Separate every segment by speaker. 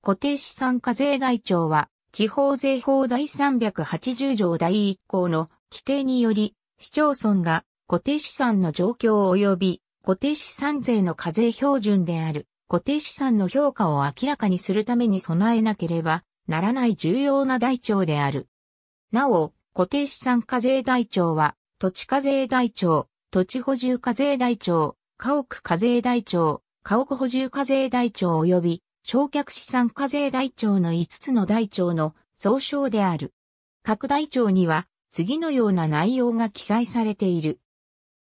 Speaker 1: 固定資産課税台帳は、地方税法第380条第1項の規定により、市町村が固定資産の状況及び固定資産税の課税標準である固定資産の評価を明らかにするために備えなければならない重要な台帳である。なお、固定資産課税台帳は、土地課税台帳、土地補充課税台帳、家屋課税台帳、家屋補充課税台帳及び焼却資産課税台帳の5つの台帳の総称である。各台帳には次のような内容が記載されている。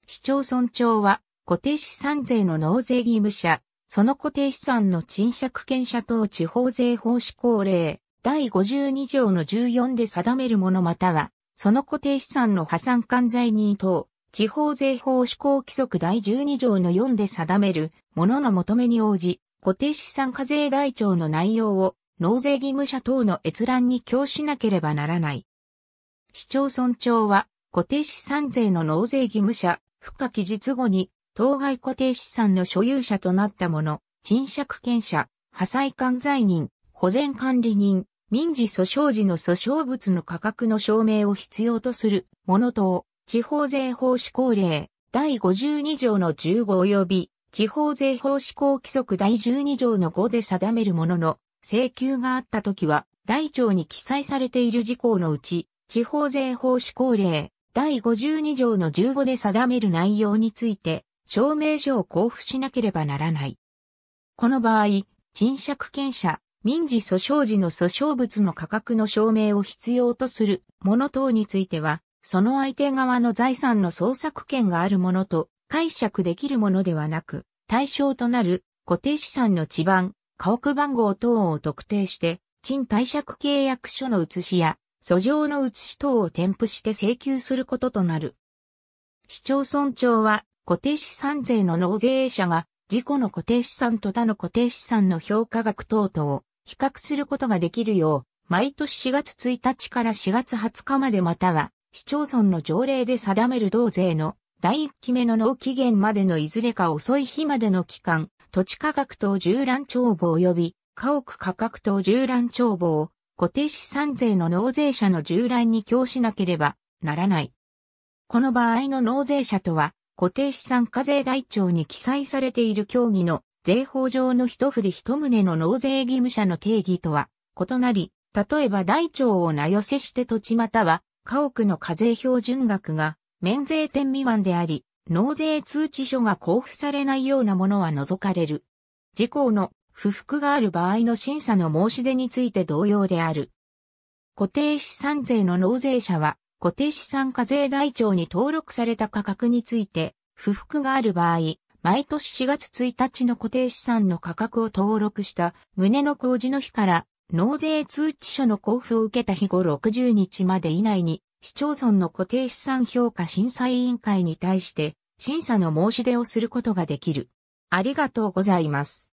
Speaker 1: 市町村長は固定資産税の納税義務者、その固定資産の賃借権者等地方税法施行令第52条の14で定めるものまたは、その固定資産の破産管財人等、地方税法施行規則第12条の4で定めるものの求めに応じ、固定資産課税台帳の内容を納税義務者等の閲覧に供しなければならない。市町村長は固定資産税の納税義務者、付加期日後に当該固定資産の所有者となった者、賃借権者、破砕管罪人、保全管理人、民事訴訟時の訴訟物の価格の証明を必要とするもの等、地方税法施行令、第52条の15及び地方税法施行規則第12条の5で定めるものの、請求があった時は、第条に記載されている事項のうち、地方税法施行令、第52条の15で定める内容について、証明書を交付しなければならない。この場合、賃借権者、民事訴訟時の訴訟物の価格の証明を必要とするもの等については、その相手側の財産の捜索権があるものと解釈できるものではなく、対象となる固定資産の地盤、家屋番号等を特定して、賃貸借契約書の写しや、訴状の写し等を添付して請求することとなる。市町村長は、固定資産税の納税者が、自己の固定資産と他の固定資産の評価額等々を比較することができるよう、毎年4月1日から4月20日までまたは、市町村の条例で定める同税の第1期目の納期限までのいずれか遅い日までの期間、土地価格等縦覧帳簿及び家屋価格等縦覧帳簿を固定資産税の納税者の従来に供しなければならない。この場合の納税者とは、固定資産課税台帳に記載されている協議の税法上の一振り一棟の納税義務者の定義とは異なり、例えば台帳を名寄せして土地または家屋の課税標準額が免税店未満であり、納税通知書が交付されないようなものは除かれる。事項の不服がある場合の審査の申し出について同様である。固定資産税の納税者は、固定資産課税台帳に登録された価格について、不服がある場合、毎年4月1日の固定資産の価格を登録した、胸の工事の日から納税通知書の交付を受けた日後60日まで以内に、市町村の固定資産評価審査委員会に対して、審査の申し出をすることができる。ありがとうございます。